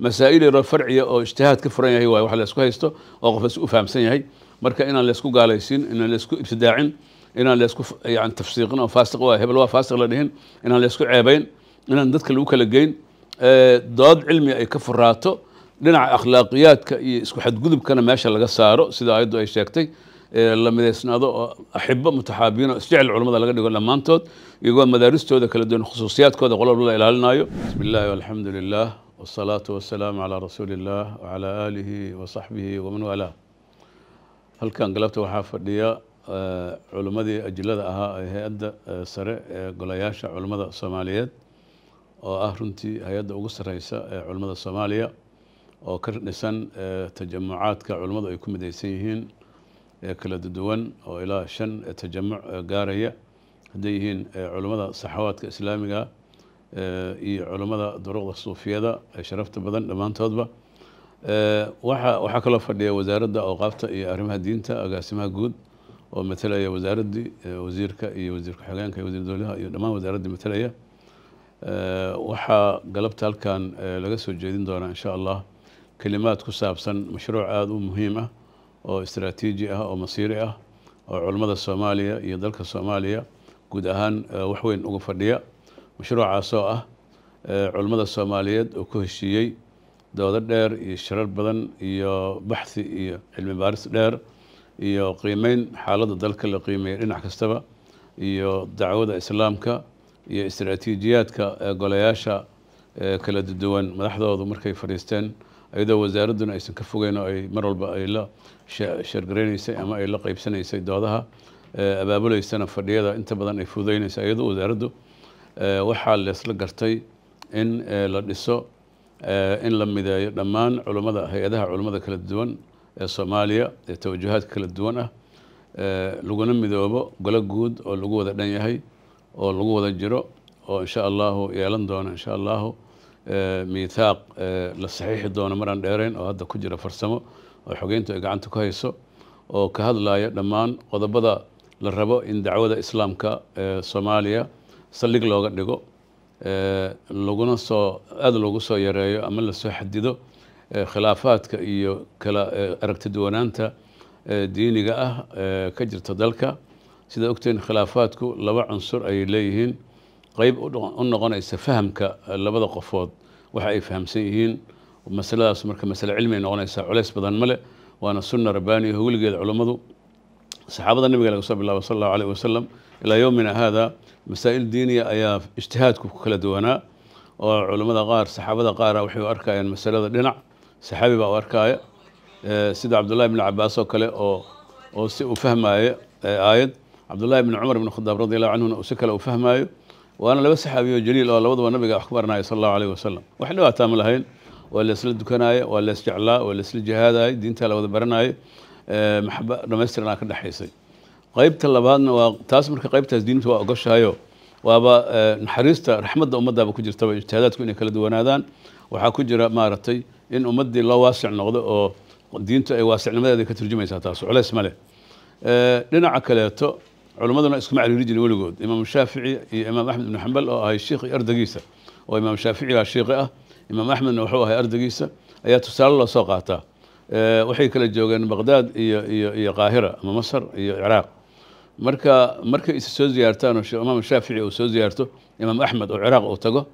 masaa'il yaroo farciya oo ijtihaad ka furan yahay waay wax laysku haysto oo qof laisku fahamsan yahay marka inaan laysku gaalaysiin inaan laysku ibtidaacin inaan laysku yani tafsiiqin oo faasiq waa hebel waa faasiq la dhihin inaan laysku ceebayn inaan dadka lagu kala geyn dood cilmi ay ka furaato dhinaca akhlaaqiyaadka iyo isku xadgudubkana meesha laga saaro sida ayaddu ay sheegtay la midaysnaado oo axibo mutaxaabiin oo isjecel culamada laga dhigo dhammaantood iyagoo madaaristooda kala duwan khusuusiyaadkooda qolaba la ilaalinaayo bismi illaahi walxamdu lilah wasalaatu wasalaamu calaa rasuuli illah wacalaa aalihi wa saxbihi waman waalaa halkan galabta waxaa fadhiya eh, culimmadii ajilada ahaa ee hay-adda eh, sare ee golayaasha culimmada soomaaliyeed oo ah runtii hay-adda ugu sareysa ee culimmada soomaaliya oo ka dhisan eh, tajamucaadka culimmadu ay ku mideysan yihiin ee kala duwan oo ilaa shan tajamuc gaaraya hadday yihiin culimmada saxawaadka islaamiga Eh, iyo culammada duruuqda suufiyada ee sharafta badan dhammaantoodba eh, waxa waxaa kaloo fadhiya wasaaradda awqaafta iyo arrimaha diinta agaasimaha guud oo matelaya wasaaraddii eh, wasiirka iyo wasiir ku-xigeenka iyo wasiir dowlaha iyo dhammaan wasaaraddii matelaya waxaa galabta halkan laga soo jeedin doonaa insha allah kelimaad ku saabsan mashruuc aada u muhiim ah oo istaraatiiji ah oo masiiri ah oo culammada soomaaliya iyo dalka soomaaliya guud ahaan wax weyn uga fadhiya mashruucaas oo ah culimmada soomaaliyeed oo ku heshiiyey doodo dheer iyo shirar badan iyo baxhi iyo cilmi baaris dheer iyo qiimeyn xaaladda dalka la qiimeeyay dhinac kastaba iyo dacwada islaamka iyo istraatiijiyaadka golayaasha kala duwan madaxdoodu markay fadhiisteen iyadoo wasaaradduna aysan ka fogeyn oo ay mar walba ay la sheergareynaysay ama ay la qeybsanaysay doodaha abaabulaysana fadhiyada inta badan ay fududeynaysa iyadoo wasaaraddu Eh, waxaa laisla gartay in eh, la dhiso eh, in la mideeyo dhammaan culumada hay-adaha culummada kala duwan ee soomaaliya ee tawajuhaadka kala duwan ah laguna midoobo golo guud oo lagu wada dhan yahay oo lagu wada jiro oo insha allahu yeelan doono insha allahu miithaaq la saxiixi doono mar aan dheerayn oo hadda ku jira farsamo oo xogeyntu ay gacanta ku hayso oo ka hadlaya dhammaan qodobada la rabo in dacwada islaamka ee soomaaliya saldhig looga dhigo laguna soo aada loogu soo yareeyo ama lasoo xadido khilaafaadka iyo kala aragti duwanaanta diiniga ah ka jirta dalka sidaa ogteen khilaafaadku laba cunsur ayay leeyihiin qeyb u noqonaysa fahamka labada qofood waxa ay fahamsan yihiin masaladaas marka masale cilmi ay noqonaysaa culays badan ma leh waana sunna rabbaaniyaho weligeed culummadu saxaabada nabiga laga soo bilaabo sal allahu aleyh wasalam ilaa yowmina haadaa masaa'il diiniya ayaa ijtihaadku ku kala duwanaa oo culammada qaar saxaabada qaara ah waxay u arkayaan masalada dhinac saxaabi baa u arkaaya eh, sida cabdullahi bni cabaas oo kale oo oo si u fahmaayo eh, aayad cabdullahi bni cumar bni khadaab radi allahu canhuna uu si kale u fahmaayo waana laba saxaabiyo jaliil oo labadaba nabiga wax ku baranaya sal allahu aleyh wasalam wax dhibaataa ma lahayn waa laysla dukanaayo waa laysjeclaa waa laysla jihaadayo diintaa la wada maxaba dhamaystir ka dhexaysay qaybta labaadna waa taas marka qaybtaas diinta waa ogoshahayo waaba naxariista raxmadda ummaddaaba ku jirtaba ijtihaadaadku inay kala duwanaadaan waxaa ku jira maaragtay in ummaddii loo waasic noqdo oo diintu ay waasicnimadeeda ka turjumaysaa taas culeys ma leh dhinaca kaleeto culimmaduna iskuma cariiri jirin weligood imaam shaafici iyo imaam axmed ibnu xambal oo ahay shiikhii ardagiisa oo imaam shaafici baa shiiqi ah imaam axmedna wuxuu ahay ardagiisa ayaa tusaale loo soo qaataa Eh, waxay kala joogeen baqdaad iyo iyo iyo qaahira ama masr iyo ciraaq marka markay is soo ziyaartaan imaam shaafici uu soo ziyaarto imaam axmed oo ciraaq uu tago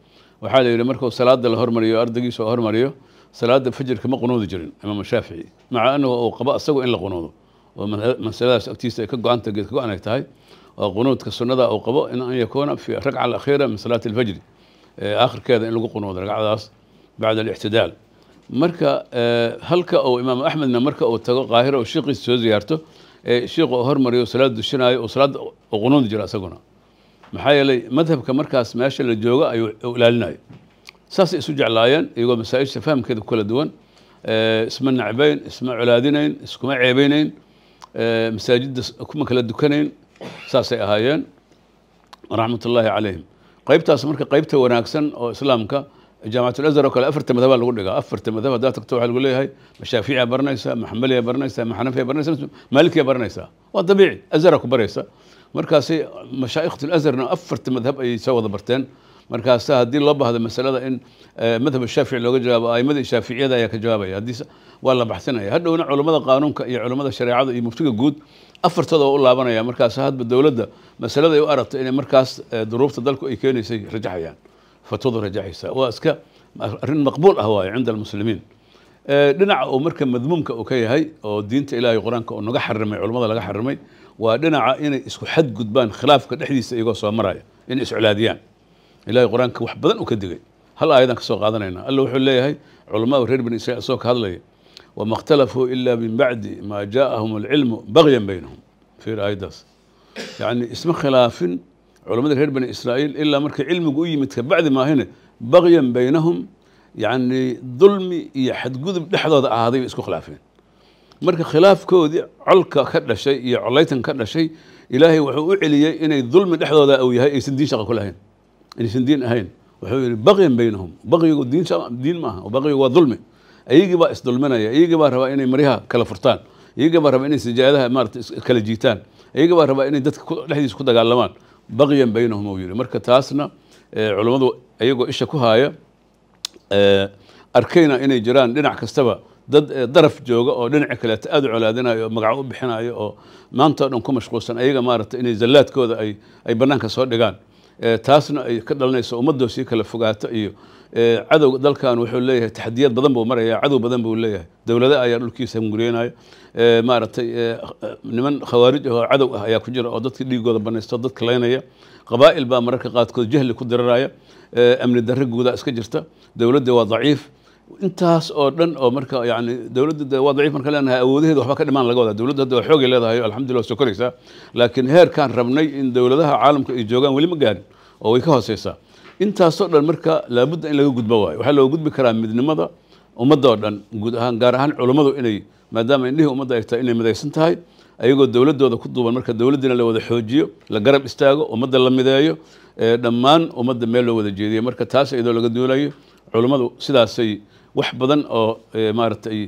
waxaa la yidhi marku salaada la hormariyo ardaygiisa oo hormariyo salaada fajirka ma qunuudi jirin imaam shaafici maca anahu uu qabo isagu in la qunuudo oo masaladaas agtiisa ay ka go-anta ka go-an tahay oo qunuudka sunnada uu qabo in an yakuuna fi rakca alakhiira min salaati alfajri aakhirkeeda in lagu qunuudo ragcadaas bacda alictidaal marka eh, halka uu imaamu axmedna marka uu tago qaahira oo shiiqiisa soo ziyaarto eh, shiiqu oo hormariyo salaad dushinayo oo salaad qunuud jiro asaguna maxaa yeelay madhabka markaas meesha la joogo ayuu ilaalinayo saasay isu jeclaayeen iyagoo masaa-isha fahamkeeda kala duwan eh, isma nacbayn isma colaadinayn iskuma ceebeynayn masaajidda kuma kala dukanayn saasay ahaayeen raxmat ullaahi calayhim qaybtaas marka qaybta wanaagsan oo islaamka jaamacatulazhar oo kale afarta madhabaa lagu dhigaa afarta madhab haddaa tagto waxaa lagu leeyahay mashaaficia baranaysaa maxamaliya baranaysaa maxanafiya baranaysaa maalikiya baranaysaa waa dabiici azhara ku baraysa markaasi mashaaikhtulazharna afarta madhab ayay soo wada barteen markaasa haddii loo baahdo masalada in madhab shaafici looga jawaabo aimadii shaaficiyada ayaa ka jawaabaya haddii waa la baxsinaya hadhowna culummada qaanuunka iyo culummada shareecada iyo muftiga guud afartooda waa u laabanaya markaas hadba dowladda masalada ay u aragto inay markaas duruufta dalku ay keenaysay rajaxayaan fatwada rajaxaysaa waa iska arrin maqbuul ah waaye cinda almuslimiin dhinaca uu marka madmuumka uu ka yahay oo diinta ilaahay qur-aanka uu naga xarimay culammada laga xarimay waa dhinaca inay isku xadgudbaan khilaafka dhexdiisa iyagoo soo maraya inay iscolaadiyaan ilahay qur-aanka wax badan uu ka digay hal aayadaan kasoo qaadanaynaa alla wuxuu leeyahay culamada reer bani israiil isagoo ka hadlaya wama اkhtalafuu ila min bacdi maa jaaءahum alcilmu bagyan baynahum fiir aayaddaas yani isma khilaafin culamada reer bani israa'iil ilaa markay cilmigu u yimid kabacdi maahine baqyan baynahum yacni dulmi iyo xadgudub dhexdooda ahaaday bay isku khilaafeen marka khilaafkoodii colka ka dhashay iyo colaytan ka dhashay ilaahay wuxuu u celiyey inay dulmi dhexdooda uu yahay aysan diin shaqa ku inaysan diin ahayn wuxuu yidhi baqyan baynahum baqyigu diin diin ma aha baqyigu waa dulmi iyagii baa isdulminaya iyagii baa rabaa inay maryaha kala furtaan iyagii baa rabaa inay sajaadaha maarata kala jiitaan iyaga baa rabaa inay dadka dhexdiisa ku dagaalamaan baqyan baynahum uu yidhi marka taasna eh, culammadu iyagoo isha ku haaya eh, arkayna inay jiraan dhinac kastaba dad eh, daraf jooga oo dhinaci kaleeta aada u colaadinayo oo magaco u bixinayo oo maanta o dhan ku mashquulsan ayaga maaragtay inay zallaadkooda ay ay bannaanka soo dhigaan taasna ay ka dhalanayso ummaddoo sii kala fogaato iyo Eh, cadow dalkan wuxuu leeyahay taxadiyad badan buu maraya cadow badan buu leeyahay dowlada ayaa dhulkiisa hunguriyanaya eh, maaragtay eh, niman khawaarij ahoo cadow ah ayaa ku jira oo dadkii dhiigooda banaysto dad kalaynaya qabaa'il baa mararka qaadkood jahli ku diraraya amni darre guudaa iska jirta dowladda waa daciif intaas oo dhan oo marka yani dowladda waa daciif marka leenahay awoodaheeda waxba ka dhimaan laga wadaa dowladda hadda waa xoogay leedahay alxamdulillah waa soo koraysaa laakiin heerkaan rabnay in dowladaha caalamka ay joogaan weli ma gaarin oo way ka hooseysaa intaasoo dhan marka laabudda in laga gudbo waayo waxaa looga gudbi karaa midnimada ummadda oo dhan guud ahaan gaar ahaan culummadu inay maadaama indhihii ummadda ay tahay inay midaysan tahay ayagoo dowladdooda ku duuban marka dowladdiina la wada xoojiyo la garab istaago ummadda la mideeyo dhammaan ummadda meel loo wada jeediyo marka taas iyadoo laga duulayo culummadu sidaasay wax badan oo maaragtay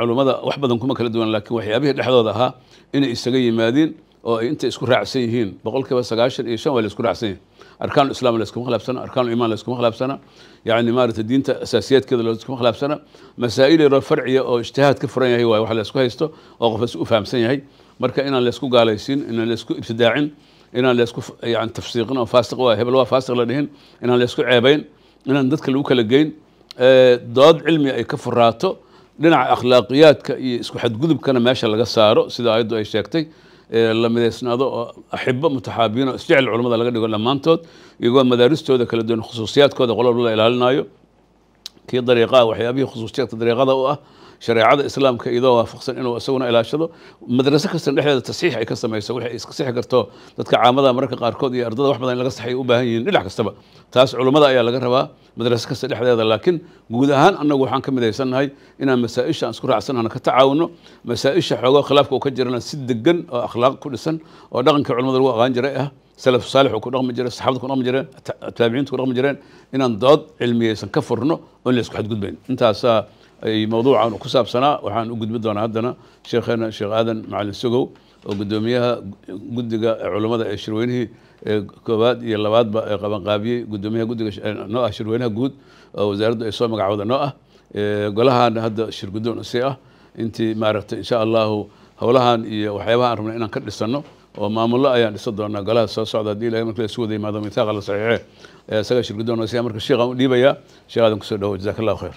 culummada wax badan kuma kala duwan laakiin waxyaabihii dhexdooda ahaa inay isaga yimaadiin oo ay inta isku raacsan yihiin boqolkiiba sagaashan iyo shan waa la isku raacsan yihin arkaan islam layskuma khilaafsana arkaan iman layskuma khilaafsana yani maarata diinta asaasiyaadkeeda layskuma khilaafsana masaa'il yaro farciya oo ijtihaad ka furan yahay waay wax laysku haysto oo qof laisku fahamsan yahay marka inaan laysku gaalaysiin inaan laysku ibtidaacin inaan laysku yani tafsiiqin oo faasiq waa hebel waa faasiq la dhihin inaan laysku ceebayn inaan dadka lagu kala geyn dood cilmi ay ka furaato dhinaca akhlaaqiyaadka iyo isku xadgudubkana meesha laga saaro sida ayaddu ay sheegtay la midaysnaado oo axibo mutaxaabiin oo isjecel culamada laga dhigo dhammaantood iyagoo madaaristooda kala duwan khusuusiyaadkooda qololba la ilaalinayo kii dariiqaha waxyaabihii khusuusiyaadka dariiqada u ah shareecada islaamka iyadoo waafaqsan inuu isaguna ilaashado madrase kastan dhexdeeda tasiix ay ka samayso waxay iska sixi karto dadka caamada mararka qaarkood iyo ardada wax badan in laga saxay u baahan yihiin dhinac kastaba taas culummada ayaa laga rabaa madrase kasta dhexdeeda laakiin guud ahaan annagu waxaan ka midaysannahay inaan masaa-isha aan isku raacsanahna ka tacaawuno masaa-isha xoogoo khilaafka uu ka jirana si degan oo akhlaaq ku dhisan oo dhaqanka culimmada lagu aqaan jiray ah salaf saalix ku dhaqmi jiray saxaabada ku dhaqmi jireen taabiciintu ku dhaqmi jireen inaan dood cilmiyeysan ka furno oo in xadgudbayn intaasaa ay mawduucan ku saabsanaa waxaan u gudbi doonaa haddana sheekheena sheekh aadan macalin sogow oo guddoomiyaha guddiga culummada ee shirweynihii koowaad iyo labaadba ee qabanqaabiyey guddoomiyaha guddiga noo ah shirweynaha guud oo wasaaraddu ay soo magacooda noo ah golahan hadda shirguddoon isii ah intii maaragtay insha allahu howlahan iyo waxyaabaha aan rabnay inaan ka dhisanno oo maamullo ayaan dhisan doonaa golaha soo socda haddii ilahay marka lasu wada yimaado mitaaqa la saxiixee isaga shirguddoon isii ah. marka sheekhaan u dhiibayaa sheekh aadan kusoo dhawo jazaak allahu khayr